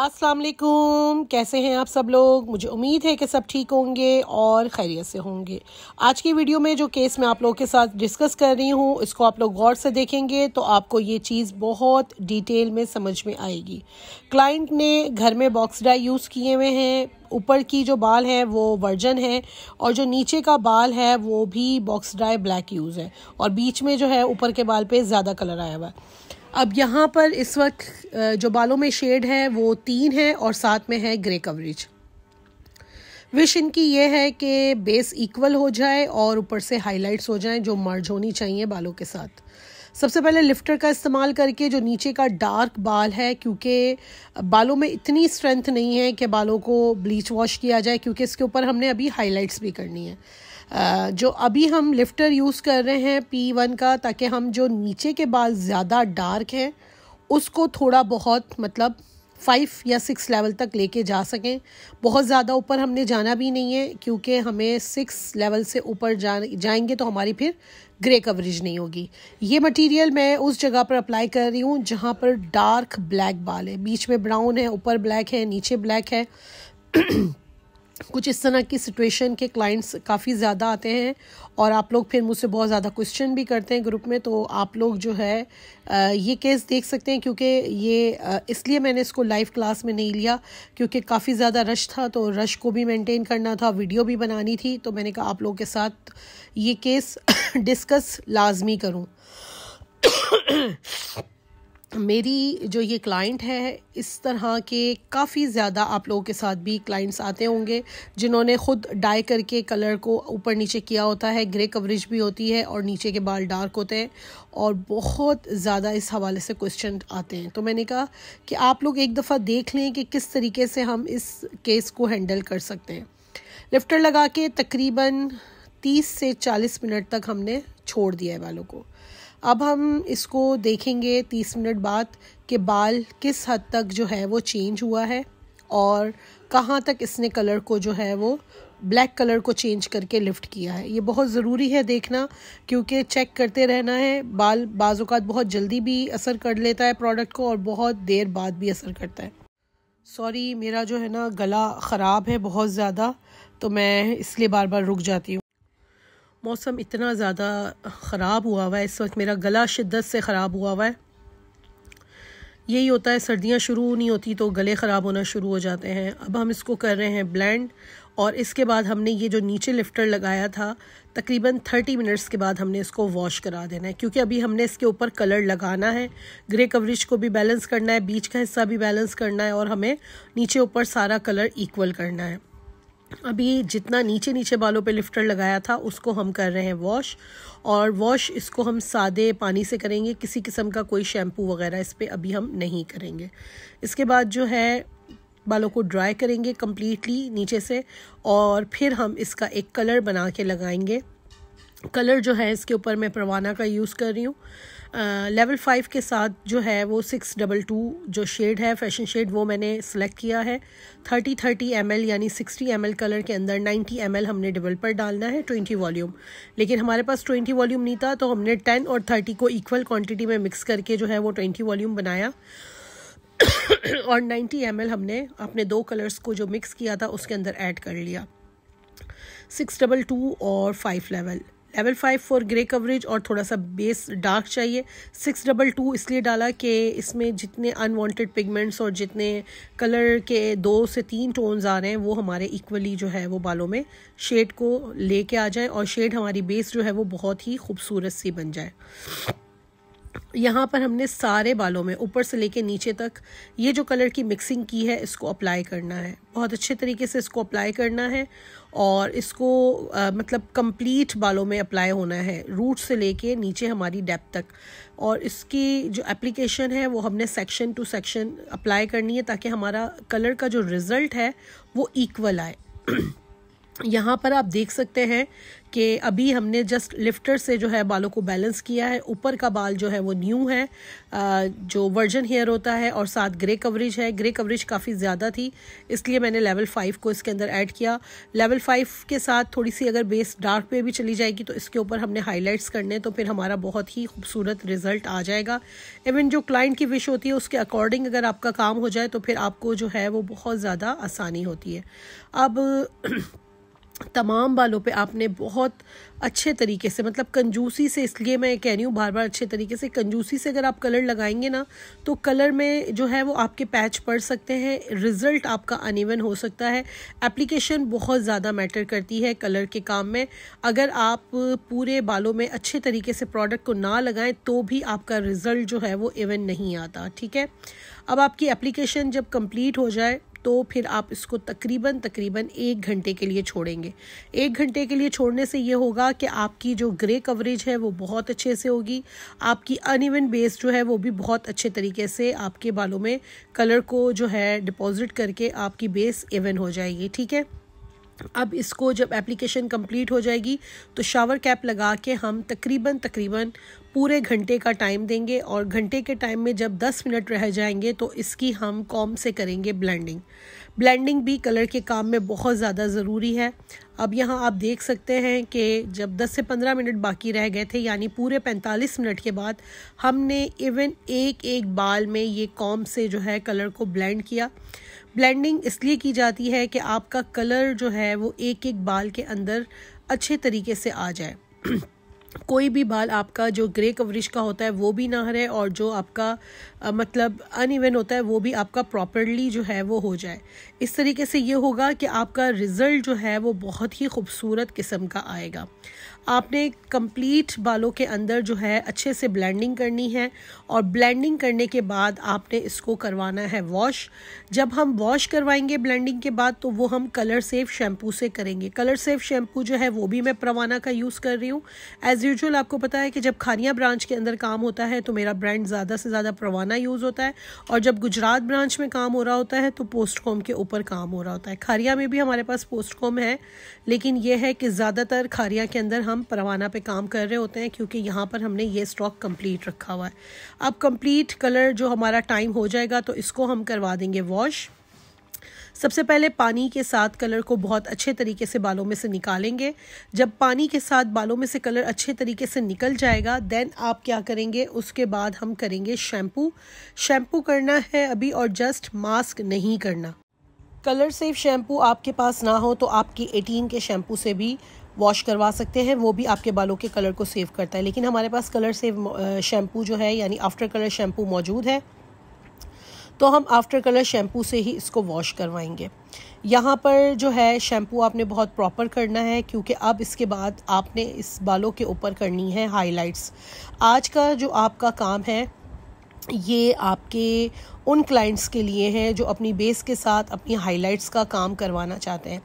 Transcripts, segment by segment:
अस्सलाम वालेकुम कैसे हैं आप सब लोग मुझे उम्मीद है कि सब ठीक होंगे और खैरियत से होंगे आज की वीडियो में जो केस मैं आप लोगों के साथ डिस्कस कर रही हूँ इसको आप लोग गौर से देखेंगे तो आपको ये चीज़ बहुत डिटेल में समझ में आएगी क्लाइंट ने घर में बॉक्स डाई यूज़ किए हुए हैं ऊपर की जो बाल है वो वर्जन है और जो नीचे का बाल है वो भी बॉक्स डाई ब्लैक यूज़ है और बीच में जो है ऊपर के बाल पर ज़्यादा कलर आया हुआ है अब यहाँ पर इस वक्त जो बालों में शेड है वो तीन है और साथ में है ग्रे कवरेज विश इनकी ये है कि बेस इक्वल हो जाए और ऊपर से हाइलाइट्स हो जाएं जो मर्ज होनी चाहिए बालों के साथ सबसे पहले लिफ्टर का इस्तेमाल करके जो नीचे का डार्क बाल है क्योंकि बालों में इतनी स्ट्रेंथ नहीं है कि बालों को ब्लीच वॉश किया जाए क्योंकि इसके ऊपर हमने अभी हाइलाइट्स भी करनी है जो अभी हम लिफ्टर यूज़ कर रहे हैं पी वन का ताकि हम जो नीचे के बाल ज़्यादा डार्क हैं उसको थोड़ा बहुत मतलब फाइव या सिक्स लेवल तक लेके जा सकें बहुत ज़्यादा ऊपर हमने जाना भी नहीं है क्योंकि हमें सिक्स लेवल से ऊपर जा जाएंगे तो हमारी फिर ग्रे कवरेज नहीं होगी ये मटेरियल मैं उस जगह पर अप्लाई कर रही हूँ जहाँ पर डार्क ब्लैक बाल है बीच में ब्राउन है ऊपर ब्लैक है नीचे ब्लैक है कुछ इस तरह की सिचुएशन के क्लाइंट्स काफ़ी ज़्यादा आते हैं और आप लोग फिर मुझसे बहुत ज़्यादा क्वेश्चन भी करते हैं ग्रुप में तो आप लोग जो है ये केस देख सकते हैं क्योंकि ये इसलिए मैंने इसको लाइव क्लास में नहीं लिया क्योंकि काफ़ी ज़्यादा रश था तो रश को भी मेंटेन करना था वीडियो भी बनानी थी तो मैंने कहा आप लोगों के साथ ये केस डिस्कस लाजमी करूँ मेरी जो ये क्लाइंट है इस तरह के काफ़ी ज़्यादा आप लोगों के साथ भी क्लाइंट्स आते होंगे जिन्होंने ख़ुद डाई करके कलर को ऊपर नीचे किया होता है ग्रे कवरेज भी होती है और नीचे के बाल डार्क होते हैं और बहुत ज़्यादा इस हवाले से क्वेश्चन आते हैं तो मैंने कहा कि आप लोग एक दफ़ा देख लें कि किस तरीके से हम इस केस को हैंडल कर सकते हैं लिफ्टर लगा के तकरीबन तीस से चालीस मिनट तक हमने छोड़ दिया है बालों को अब हम इसको देखेंगे तीस मिनट बाद कि बाल किस हद तक जो है वो चेंज हुआ है और कहाँ तक इसने कलर को जो है वो ब्लैक कलर को चेंज करके लिफ्ट किया है ये बहुत ज़रूरी है देखना क्योंकि चेक करते रहना है बाल बाज़ात बहुत जल्दी भी असर कर लेता है प्रोडक्ट को और बहुत देर बाद भी असर करता है सॉरी मेरा जो है ना गला ख़राब है बहुत ज़्यादा तो मैं इसलिए बार बार रुक जाती हूँ मौसम इतना ज़्यादा ख़राब हुआ हुआ है इस वक्त मेरा गला शिद्दत से ख़राब हुआ हुआ है यही होता है सर्दियाँ शुरू नहीं होती तो गले ख़राब होना शुरू हो जाते हैं अब हम इसको कर रहे हैं ब्लेंड और इसके बाद हमने ये जो नीचे लिफ्टर लगाया था तकरीबन थर्टी मिनट्स के बाद हमने इसको वॉश करा देना है क्योंकि अभी हमने इसके ऊपर कलर लगाना है ग्रे कवरेज को भी बैलेंस करना है बीच का हिस्सा भी बैलेंस करना है और हमें नीचे ऊपर सारा कलर इक्वल करना है अभी जितना नीचे नीचे बालों पे लिफ्टर लगाया था उसको हम कर रहे हैं वॉश और वॉश इसको हम सादे पानी से करेंगे किसी किस्म का कोई शैम्पू वगैरह इस पर अभी हम नहीं करेंगे इसके बाद जो है बालों को ड्राई करेंगे कम्प्लीटली नीचे से और फिर हम इसका एक कलर बना के लगाएंगे कलर जो है इसके ऊपर मैं परवाना का यूज़ कर रही हूँ लेवल फाइव के साथ जो है वो सिक्स डबल टू जो शेड है फैशन शेड वो मैंने सेलेक्ट किया है थर्टी थर्टी एम यानी सिक्सटी एम कलर के अंदर नाइन्टी एम हमने डबल पर डालना है ट्वेंटी वॉल्यूम लेकिन हमारे पास ट्वेंटी वॉल्यूम नहीं था तो हमने टेन और थर्टी को इक्वल क्वान्टिटी में मिक्स करके जो है वो ट्वेंटी वॉल्यूम बनाया और नाइन्टी एम हमने अपने दो कलर्स को जो मिक्स किया था उसके अंदर ऐड कर लिया सिक्स डबल टू और five level level five for grey coverage और थोड़ा सा बेस डार्क चाहिए सिक्स डबल टू इसलिए डाला कि इसमें जितने अनवांटेड पिगमेंट्स और जितने कलर के दो से तीन टोन्स आ रहे हैं वो हमारे इक्वली जो है वो बालों में शेड को लेके आ जाए और शेड हमारी बेस जो है वो बहुत ही खूबसूरत सी बन जाए यहाँ पर हमने सारे बालों में ऊपर से लेके नीचे तक ये जो कलर की मिक्सिंग की है इसको अप्लाई करना है बहुत अच्छे तरीके से इसको अप्लाई करना है और इसको आ, मतलब कंप्लीट बालों में अप्लाई होना है रूट से लेके नीचे हमारी डेप तक और इसकी जो एप्लीकेशन है वो हमने सेक्शन टू सेक्शन अप्लाई करनी है ताकि हमारा कलर का जो रिज़ल्ट है वो इक्वल आए यहाँ पर आप देख सकते हैं कि अभी हमने जस्ट लिफ्टर से जो है बालों को बैलेंस किया है ऊपर का बाल जो है वो न्यू है जो वर्जन हेयर होता है और साथ ग्रे कवरेज है ग्रे कवरेज काफ़ी ज़्यादा थी इसलिए मैंने लेवल फ़ाइव को इसके अंदर ऐड किया लेवल फ़ाइव के साथ थोड़ी सी अगर बेस डार्क पे भी चली जाएगी तो इसके ऊपर हमने हाईलाइट्स करने तो फिर हमारा बहुत ही खूबसूरत रिजल्ट आ जाएगा इवन जो क्लाइंट की विश होती है उसके अकॉर्डिंग अगर आपका काम हो जाए तो फिर आपको जो है वो बहुत ज़्यादा आसानी होती है अब तमाम बालों पे आपने बहुत अच्छे तरीके से मतलब कंजूसी से इसलिए मैं कह रही हूँ बार बार अच्छे तरीके से कंजूसी से अगर आप कलर लगाएंगे ना तो कलर में जो है वो आपके पैच पड़ सकते हैं रिज़ल्ट आपका अनिवन हो सकता है एप्लीकेशन बहुत ज़्यादा मैटर करती है कलर के काम में अगर आप पूरे बालों में अच्छे तरीके से प्रोडक्ट को ना लगाएं तो भी आपका रिज़ल्ट जो है वो इवन नहीं आता ठीक है अब आपकी एप्लीकेशन जब कंप्लीट हो जाए तो फिर आप इसको तकरीबन तकरीबन एक घंटे के लिए छोड़ेंगे एक घंटे के लिए छोड़ने से ये होगा कि आपकी जो ग्रे कवरेज है वो बहुत अच्छे से होगी आपकी अनइवन बेस जो है वो भी बहुत अच्छे तरीके से आपके बालों में कलर को जो है डिपॉजिट करके आपकी बेस इवन हो जाएगी ठीक है अब इसको जब एप्लीकेशन कंप्लीट हो जाएगी तो शावर कैप लगा के हम तकरीबन तकरीबन पूरे घंटे का टाइम देंगे और घंटे के टाइम में जब 10 मिनट रह जाएंगे तो इसकी हम कॉम से करेंगे ब्लेंडिंग ब्लेंडिंग भी कलर के काम में बहुत ज़्यादा ज़रूरी है अब यहाँ आप देख सकते हैं कि जब 10 से 15 मिनट बाकी रह गए थे यानी पूरे 45 मिनट के बाद हमने इवन एक एक बाल में ये कॉम से जो है कलर को ब्लेंड किया ब्लेंडिंग इसलिए की जाती है कि आपका कलर जो है वो एक एक बाल के अंदर अच्छे तरीके से आ जाए कोई भी बाल आपका जो ग्रे कवरिश का होता है वो भी ना रहे और जो आपका आ, मतलब अन होता है वो भी आपका प्रॉपरली जो है वो हो जाए इस तरीके से ये होगा कि आपका रिज़ल्ट जो है वो बहुत ही खूबसूरत किस्म का आएगा आपने कंप्लीट बालों के अंदर जो है अच्छे से ब्लेंडिंग करनी है और ब्लेंडिंग करने के बाद आपने इसको करवाना है वॉश जब हम वॉश करवाएंगे ब्लेंडिंग के बाद तो वो हम कलर सेफ शैम्पू से करेंगे कलर सेफ शैम्पू जो है वो भी मैं प्रवाना का यूज़ कर रही हूँ एज़ यूजल आपको पता है कि जब खानिया ब्रांच के अंदर काम होता है तो मेरा ब्रांड ज़्यादा से ज़्यादा प्रवाना यूज़ होता है और जब गुजरात ब्रांच में काम हो रहा होता है तो पोस्ट कॉम के ऊपर काम हो रहा होता है खारिया में भी हमारे पास पोस्ट कॉम है लेकिन यह है कि ज़्यादातर खारिया के अंदर हम हम परवाना पे काम कर रहे होते हैं क्योंकि यहाँ पर हमने ये स्टॉक कंप्लीट रखा हुआ है अब कंप्लीट कलर जो हमारा टाइम हो जाएगा तो इसको हम करवा देंगे वॉश सबसे पहले पानी के साथ कलर को बहुत अच्छे तरीके से बालों में से निकालेंगे जब पानी के साथ बालों में से कलर अच्छे तरीके से निकल जाएगा देन आप क्या करेंगे उसके बाद हम करेंगे शैम्पू शैम्पू करना है अभी और जस्ट मास्क नहीं करना कलर सेफ शैम्पू आपके पास ना हो तो आपकी 18 के शैम्पू से भी वॉश करवा सकते हैं वो भी आपके बालों के कलर को सेव करता है लेकिन हमारे पास कलर सेव शैम्पू जो है यानी आफ्टर कलर शैम्पू मौजूद है तो हम आफ्टर कलर शैम्पू से ही इसको वॉश करवाएंगे यहाँ पर जो है शैम्पू आपने बहुत प्रॉपर करना है क्योंकि अब इसके बाद आपने इस बालों के ऊपर करनी है हाइलाइट्स आज का जो आपका काम है ये आपके उन क्लाइंट्स के लिए हैं जो अपनी बेस के साथ अपनी हाइलाइट्स का काम करवाना चाहते हैं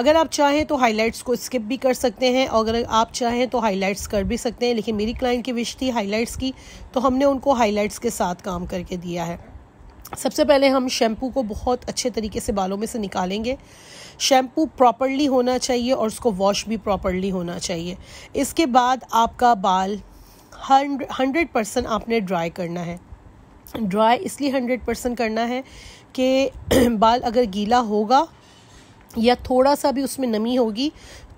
अगर आप चाहें तो हाइलाइट्स को स्किप भी कर सकते हैं और अगर आप चाहें तो हाइलाइट्स कर भी सकते हैं लेकिन मेरी क्लाइंट की विश थी हाइलाइट्स की तो हमने उनको हाइलाइट्स के साथ काम करके दिया है सबसे पहले हम शैम्पू को बहुत अच्छे तरीके से बालों में से निकालेंगे शैम्पू प्रॉपरली होना चाहिए और उसको वॉश भी प्रॉपरली होना चाहिए इसके बाद आपका बाल हंड्रेड परसेंट आपने ड्राई करना है ड्राई इसलिए हंड्रेड परसेंट करना है कि बाल अगर गीला होगा या थोड़ा सा भी उसमें नमी होगी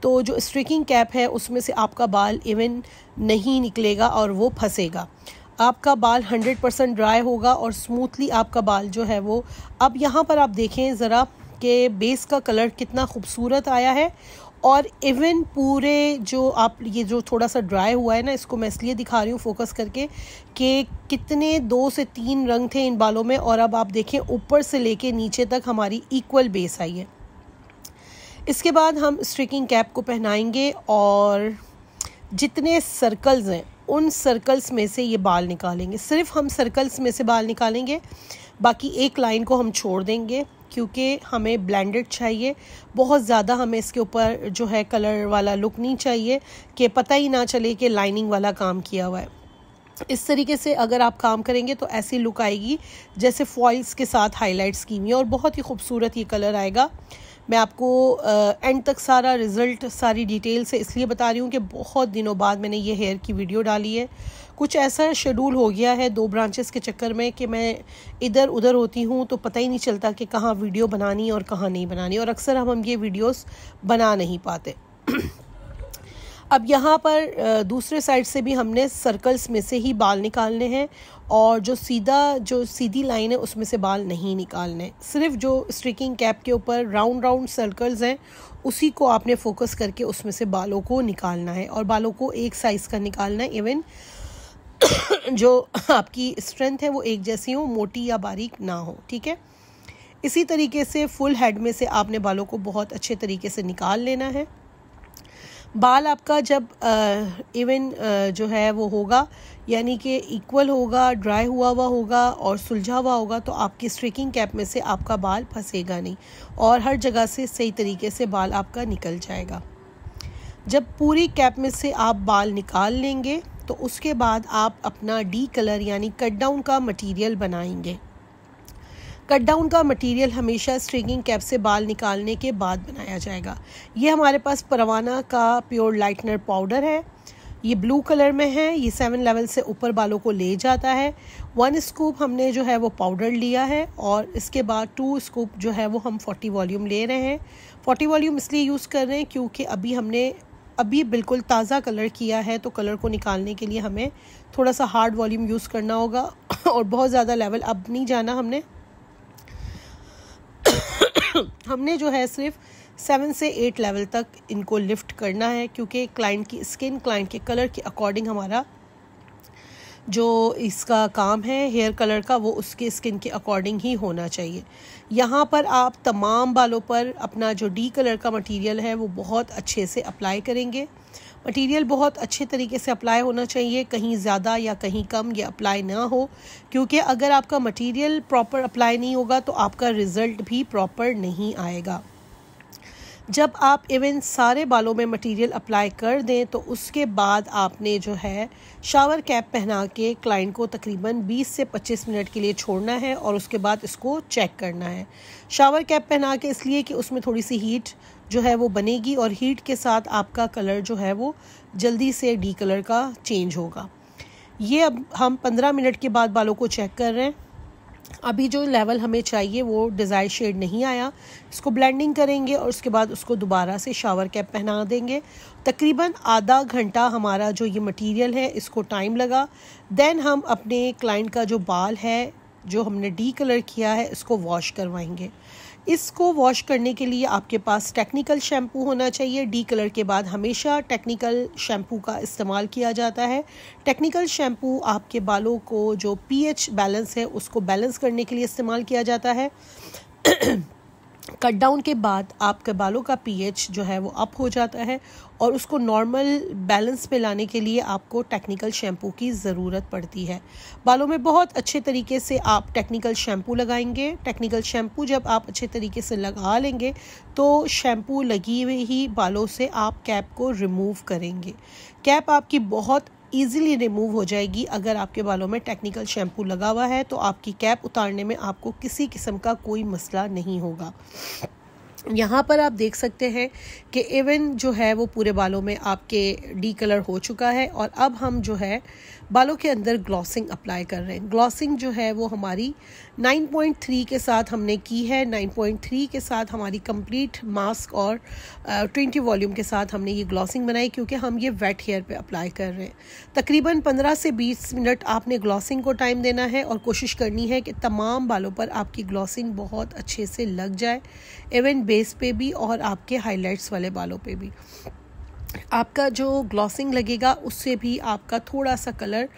तो जो स्ट्रिकिंग कैप है उसमें से आपका बाल इवन नहीं निकलेगा और वो फंसेगा आपका बाल 100 परसेंट ड्राई होगा और स्मूथली आपका बाल जो है वो अब यहाँ पर आप देखें ज़रा कि बेस का कलर कितना खूबसूरत आया है और इवन पूरे जो आप ये जो थोड़ा सा ड्राई हुआ है ना इसको मैं इसलिए दिखा रही हूँ फोकस करके कि कितने दो से तीन रंग थे इन बालों में और अब आप देखें ऊपर से लेके नीचे तक हमारी इक्वल बेस आई है इसके बाद हम स्ट्रिकिंग कैप को पहनाएंगे और जितने सर्कल्स हैं उन सर्कल्स में से ये बाल निकालेंगे सिर्फ हम सर्कल्स में से बाल निकालेंगे बाकी एक लाइन को हम छोड़ देंगे क्योंकि हमें ब्लेंडेड चाहिए बहुत ज़्यादा हमें इसके ऊपर जो है कलर वाला लुक नहीं चाहिए कि पता ही ना चले कि लाइनिंग वाला काम किया हुआ है इस तरीके से अगर आप काम करेंगे तो ऐसी लुक आएगी जैसे फॉइल्स के साथ हाइलाइट्स की हुई और बहुत ही खूबसूरत ये कलर आएगा मैं आपको एंड तक सारा रिज़ल्ट सारी डिटेल से इसलिए बता रही हूँ कि बहुत दिनों बाद मैंने ये हेयर की वीडियो डाली है कुछ ऐसा शेड्यूल हो गया है दो ब्रांचेस के चक्कर में कि मैं इधर उधर होती हूँ तो पता ही नहीं चलता कि कहाँ वीडियो बनानी और कहाँ नहीं बनानी और अक्सर हम हम ये वीडियोस बना नहीं पाते अब यहाँ पर दूसरे साइड से भी हमने सर्कल्स में से ही बाल निकालने हैं और जो सीधा जो सीधी लाइन है उसमें से बाल नहीं निकालने सिर्फ जो स्ट्रिकिंग कैप के ऊपर राउंड राउंड सर्कल्स हैं उसी को आपने फोकस करके उसमें से बालों को निकालना है और बालों को एक साइज़ का निकालना है इवन जो आपकी स्ट्रेंथ है वो एक जैसी हो मोटी या बारीक ना हो ठीक है इसी तरीके से फुल हेड में से आपने बालों को बहुत अच्छे तरीके से निकाल लेना है बाल आपका जब इवन जो है वो होगा यानी कि इक्वल होगा ड्राई हुआ हुआ होगा और सुलझा हुआ होगा तो आपकी स्ट्रिकिंग कैप में से आपका बाल फंसेगा नहीं और हर जगह से सही तरीके से बाल आपका निकल जाएगा जब पूरी कैप में से आप बाल निकाल लेंगे तो उसके बाद आप अपना डी कलर यानी कट डाउन का मटेरियल बनाएंगे कट डाउन का मटेरियल हमेशा स्ट्रिंगिंग कैप से बाल निकालने के बाद बनाया जाएगा ये हमारे पास परवाना का प्योर लाइटनर पाउडर है ये ब्लू कलर में है ये सेवन लेवल से ऊपर बालों को ले जाता है वन स्कूप हमने जो है वो पाउडर लिया है और इसके बाद टू स्कूप जो है वो हम फोर्टी वॉल्यूम ले रहे हैं फोर्टी वॉल्यूम इसलिए यूज़ कर रहे हैं क्योंकि अभी हमने अभी बिल्कुल ताज़ा कलर किया है तो कलर को निकालने के लिए हमें थोड़ा सा हार्ड वॉल्यूम यूज़ करना होगा और बहुत ज़्यादा लेवल अब नहीं जाना हमने हमने जो है सिर्फ सेवन से एट लेवल तक इनको लिफ्ट करना है क्योंकि क्लाइंट की स्किन क्लाइंट के कलर के अकॉर्डिंग हमारा जो इसका काम है हेयर कलर का वो उसके स्किन के अकॉर्डिंग ही होना चाहिए यहाँ पर आप तमाम बालों पर अपना जो डी कलर का मटेरियल है वो बहुत अच्छे से अप्लाई करेंगे मटेरियल बहुत अच्छे तरीके से अप्लाई होना चाहिए कहीं ज़्यादा या कहीं कम ये अप्लाई ना हो क्योंकि अगर आपका मटेरियल प्रॉपर अप्लाई नहीं होगा तो आपका रिज़ल्ट भी प्रॉपर नहीं आएगा जब आप इवन सारे बालों में मटेरियल अप्लाई कर दें तो उसके बाद आपने जो है शावर कैप पहना के क्लाइंट को तकरीबन 20 से 25 मिनट के लिए छोड़ना है और उसके बाद इसको चेक करना है शावर कैप पहना के इसलिए कि उसमें थोड़ी सी हीट जो है वो बनेगी और हीट के साथ आपका कलर जो है वो जल्दी से डी कलर का चेंज होगा ये अब हम 15 मिनट के बाद बालों को चेक कर रहे हैं अभी जो लेवल हमें चाहिए वो डिज़ायर शेड नहीं आया इसको ब्लेंडिंग करेंगे और उसके बाद उसको दोबारा से शावर कैप पहना देंगे तकरीबन आधा घंटा हमारा जो ये मटेरियल है इसको टाइम लगा देन हम अपने क्लाइंट का जो बाल है जो हमने डी कलर किया है इसको वॉश करवाएंगे इसको वॉश करने के लिए आपके पास टेक्निकल शैम्पू होना चाहिए डी कलर के बाद हमेशा टेक्निकल शैम्पू का इस्तेमाल किया जाता है टेक्निकल शैम्पू आपके बालों को जो पीएच बैलेंस है उसको बैलेंस करने के लिए इस्तेमाल किया जाता है कट डाउन के बाद आपके बालों का पीएच जो है वो अप हो जाता है और उसको नॉर्मल बैलेंस पे लाने के लिए आपको टेक्निकल शैम्पू की ज़रूरत पड़ती है बालों में बहुत अच्छे तरीके से आप टेक्निकल शैम्पू लगाएंगे टेक्निकल शैम्पू जब आप अच्छे तरीके से लगा लेंगे तो शैम्पू लगी हुई ही बालों से आप कैप को रिमूव करेंगे कैप आपकी बहुत ईजिली रिमूव हो जाएगी अगर आपके बालों में टेक्निकल शैम्पू लगा हुआ है तो आपकी कैप उतारने में आपको किसी किस्म का कोई मसला नहीं होगा यहाँ पर आप देख सकते हैं कि इवन जो है वो पूरे बालों में आपके डी कलर हो चुका है और अब हम जो है बालों के अंदर ग्लॉसिंग अप्लाई कर रहे हैं ग्लॉसिंग जो है वो हमारी 9.3 के साथ हमने की है 9.3 के साथ हमारी कंप्लीट मास्क और ट्वेंटी 20 वॉल्यूम के साथ हमने ये ग्लॉसिंग बनाई क्योंकि हम ये वेट हेयर पे अप्लाई कर रहे हैं तकरीबन 15 से 20 मिनट आपने ग्लॉसिंग को टाइम देना है और कोशिश करनी है कि तमाम बालों पर आपकी ग्लॉसिंग बहुत अच्छे से लग जाए इवन बेस पे भी और आपके हाईलाइट्स वाले बालों पर भी आपका जो ग्लॉसिंग लगेगा उससे भी आपका थोड़ा सा कलर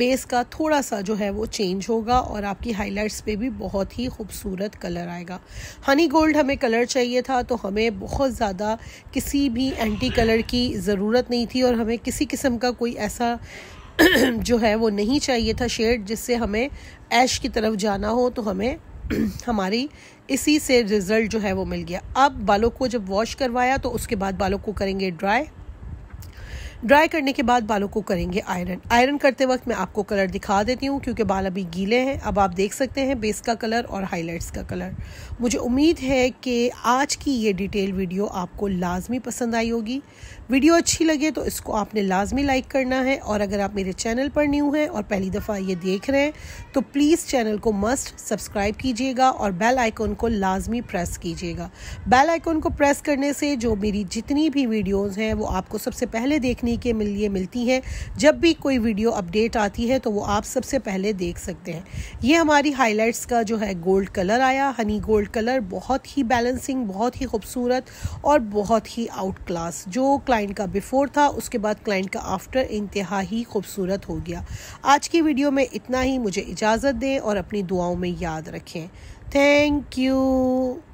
बेस का थोड़ा सा जो है वो चेंज होगा और आपकी हाइलाइट्स पे भी बहुत ही खूबसूरत कलर आएगा हनी गोल्ड हमें कलर चाहिए था तो हमें बहुत ज़्यादा किसी भी एंटी कलर की ज़रूरत नहीं थी और हमें किसी किस्म का कोई ऐसा जो है वो नहीं चाहिए था शेड जिससे हमें ऐश की तरफ जाना हो तो हमें हमारी इसी से रिज़ल्ट जो है वो मिल गया अब बालों को जब वॉश करवाया तो उसके बाद बालों को करेंगे ड्राई ड्राई करने के बाद बालों को करेंगे आयरन आयरन करते वक्त मैं आपको कलर दिखा देती हूँ क्योंकि बाल अभी गीले हैं अब आप देख सकते हैं बेस का कलर और हाइलाइट्स का कलर मुझे उम्मीद है कि आज की ये डिटेल वीडियो आपको लाजमी पसंद आई होगी वीडियो अच्छी लगे तो इसको आपने लाजमी लाइक करना है और अगर आप मेरे चैनल पर न्यू हैं और पहली दफ़ा ये देख रहे हैं तो प्लीज़ चैनल को मस्ट सब्सक्राइब कीजिएगा और बेल आइकॉन को लाजमी प्रेस कीजिएगा बेल आइकॉन को प्रेस करने से जो मेरी जितनी भी वीडियोज़ हैं वो आपको सबसे पहले देखने के लिए मिलती हैं जब भी कोई वीडियो अपडेट आती है तो वो आप सबसे पहले देख सकते हैं ये हमारी हाईलाइट्स का जो है गोल्ड कलर आया हनी गोल्ड कलर बहुत ही बैलेंसिंग बहुत ही खूबसूरत और बहुत ही आउट क्लास जो क्लाइंट क्लाइंट का बिफोर था उसके बाद क्लाइंट का आफ्टर इंतहा ही खूबसूरत हो गया आज की वीडियो में इतना ही मुझे इजाज़त दें और अपनी दुआओं में याद रखें थैंक यू